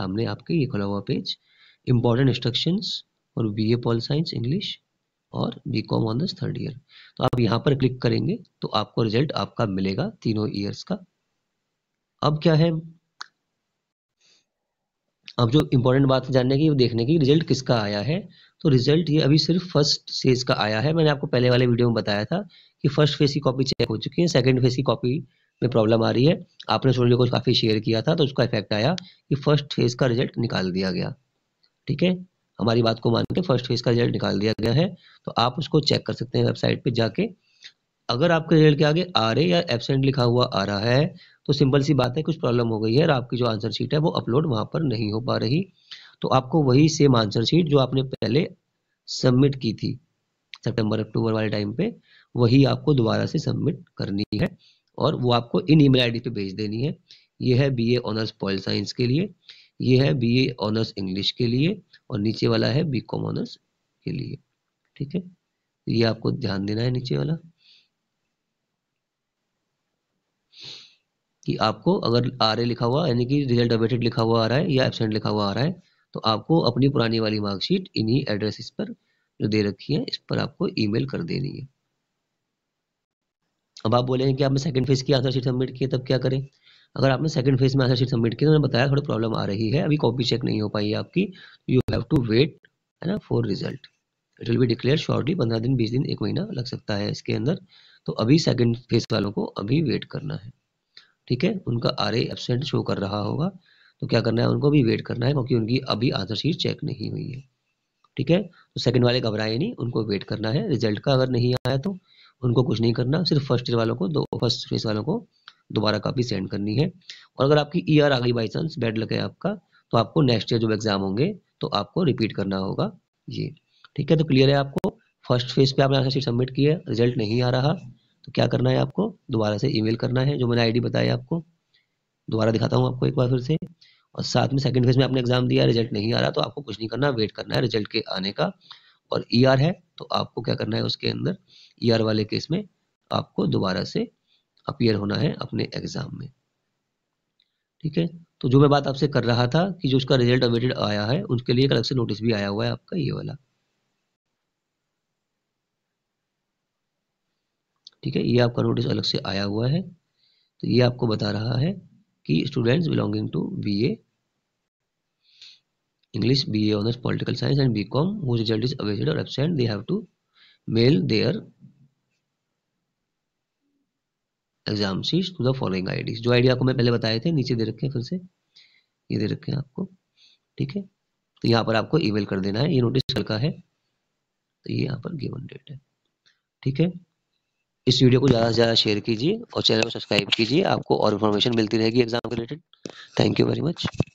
सामने आपके ये खुला हुआ पेज इंपॉर्टेंट इंस्ट्रक्शन और B A pol science English और बी कॉम ऑन दस थर्ड ईयर तो आप यहाँ पर क्लिक करेंगे तो आपको रिजल्ट आपका मिलेगा तीनों ईयर्स का अब क्या है अब जो इम्पोर्टेंट बात जानने की वो देखने की रिजल्ट किसका आया है तो रिजल्ट ये अभी सिर्फ फर्स्ट फेज का आया है मैंने आपको पहले वाले वीडियो में बताया था कि फर्स्ट फेज की कॉपी चेक हो चुकी है सेकेंड फेज की कॉपी में प्रॉब्लम आ रही है आपने स्टूडेंट को काफ़ी शेयर किया था तो उसका इफेक्ट आया कि फर्स्ट फेज का रिजल्ट निकाल दिया गया ठीक है हमारी बात को मान के फर्स्ट फेज का रिजल्ट निकाल दिया गया है तो आप उसको चेक कर सकते हैं वेबसाइट पर जाके अगर आपके रिजल्ट के आगे आ रहे या एबसेंट लिखा हुआ आ रहा है तो सिंपल सी बात है कुछ प्रॉब्लम हो गई है और आपकी जो आंसर शीट है वो अपलोड वहाँ पर नहीं हो पा रही तो आपको वही सेम आंसर शीट जो आपने पहले सबमिट की थी सितंबर अक्टूबर वाले टाइम पे वही आपको दोबारा से सबमिट करनी है और वो आपको इन ईमेल आईडी पे भेज देनी है ये है बीए ऑनर्स पॉल साइंस के लिए ये है बीए ऑनर्स इंग्लिश के लिए और नीचे वाला है बीकॉम ऑनर्स के लिए ठीक है ये आपको ध्यान देना है नीचे वाला कि आपको अगर आ रहे लिखा हुआ यानी कि रिजल्ट अवेटेड लिखा हुआ आ रहा है या एबसेंट लिखा हुआ आ रहा है तो आपको अपनी पुरानी वाली मार्कशीट इन्हीं एड्रेसेस पर जो दे रखी है इस पर आपको ईमेल कर देनी है अब आप बोलेंगे कि आपने सेकंड फेज की आंसर शीट सबमिट की तब क्या करें अगर आपने सेकंड फेज में आंसर शीट सबमिट की तो मैंने बताया थोड़ी प्रॉब्लम आ रही है अभी कॉपी चेक नहीं हो पाई है आपकी यू हैव टू वेट है ना for result it will be declare shortly पंद्रह दिन बीस दिन एक महीना लग सकता है इसके अंदर तो अभी सेकंड फेज वालों को अभी वेट करना है ठीक है उनका आर एबसेंट शो कर रहा होगा तो क्या करना है उनको भी वेट करना है क्योंकि उनकी अभी आंसर शीट चेक नहीं हुई है ठीक है तो सेकंड वाले घबराए नहीं उनको वेट करना है रिजल्ट का अगर नहीं आया तो उनको कुछ नहीं करना सिर्फ फर्स्ट ईयर वालों को दो फर्स्ट फेस वालों को दोबारा कॉपी सेंड करनी है और अगर आपकी ई e आर आ गई बाई चांस बैड लग आपका तो आपको नेक्स्ट ईयर जब एग्जाम होंगे तो आपको रिपीट करना होगा ये ठीक है तो क्लियर है आपको फर्स्ट फेज पे आपने आंसर शीट सबमिट की है रिजल्ट नहीं आ रहा तो क्या करना है आपको दोबारा से ईमेल करना है जो मैंने आईडी बताया आपको दोबारा दिखाता हूँ आपको एक बार फिर से और साथ में सेकंड फेज में आपने एग्जाम दिया रिजल्ट नहीं आ रहा तो आपको कुछ नहीं करना वेट करना है रिजल्ट के आने का और ई e ER है तो आपको क्या करना है उसके अंदर ईआर वाले केस में आपको दोबारा से अपियर होना है अपने एग्जाम में ठीक है तो जो मैं बात आपसे कर रहा था कि जो उसका रिजल्ट अवेटेड आया है उनके लिए एक अलग से नोटिस भी आया हुआ है आपका ये वाला ठीक है ये आपका नोटिस अलग से आया हुआ है तो ये आपको बता रहा है कि students belonging to B A English BA Honors Political Science and BCom whose result is awaited और absent they have to mail their exam seat to the following आई जो आईडी आपको मैं पहले बताए थे नीचे दे रखे हैं फिर से ये दे रखे हैं आपको ठीक है तो यहाँ पर आपको ईमेल कर देना है ये नोटिस कल का है तो ये यहाँ पर गिवन डेट है ठीक है इस वीडियो को ज़्यादा से ज़्यादा शेयर कीजिए और चैनल को सब्सक्राइब कीजिए आपको और इन्फॉर्मेशन मिलती रहेगी एग्जाम के related thank you very much